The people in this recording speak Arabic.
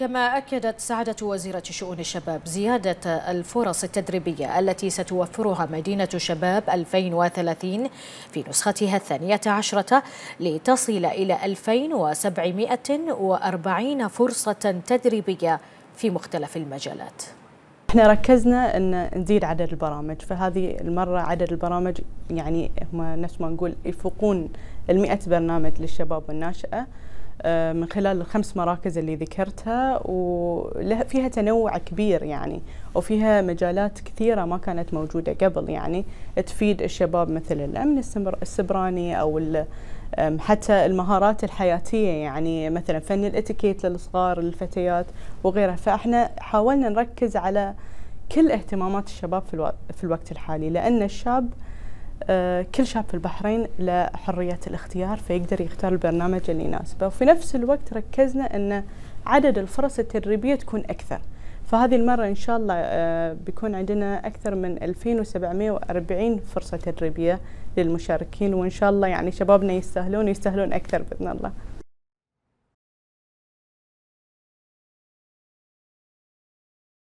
كما أكدت سعادة وزيرة شؤون الشباب زيادة الفرص التدريبية التي ستوفرها مدينة شباب 2030 في نسختها الثانية عشرة لتصل إلى 2740 فرصة تدريبية في مختلف المجالات احنا ركزنا ان نزيد عدد البرامج فهذه المره عدد البرامج يعني هم نفس ما نقول يفوقون ال 100 برنامج للشباب والناشئه آه، من خلال الخمس مراكز اللي ذكرتها وفيها تنوع كبير يعني وفيها مجالات كثيرة ما كانت موجودة قبل يعني تفيد الشباب مثل الأمن السبراني أو حتى المهارات الحياتية يعني مثلا فن الاتيكيت للصغار للفتيات وغيرها فاحنا حاولنا نركز على كل اهتمامات الشباب في, الوقت الحالي لأن الشاب آه، كل شاب في البحرين له حرية الاختيار فيقدر يختار البرنامج اللي يناسبه وفي نفس الوقت ركزنا أن عدد الفرص التدريبية تكون أكثر فهذه المرة إن شاء الله آه، بيكون عندنا أكثر من 2740 فرصة تدريبية للمشاركين وإن شاء الله يعني شبابنا يستاهلون ويستاهلون أكثر بإذن الله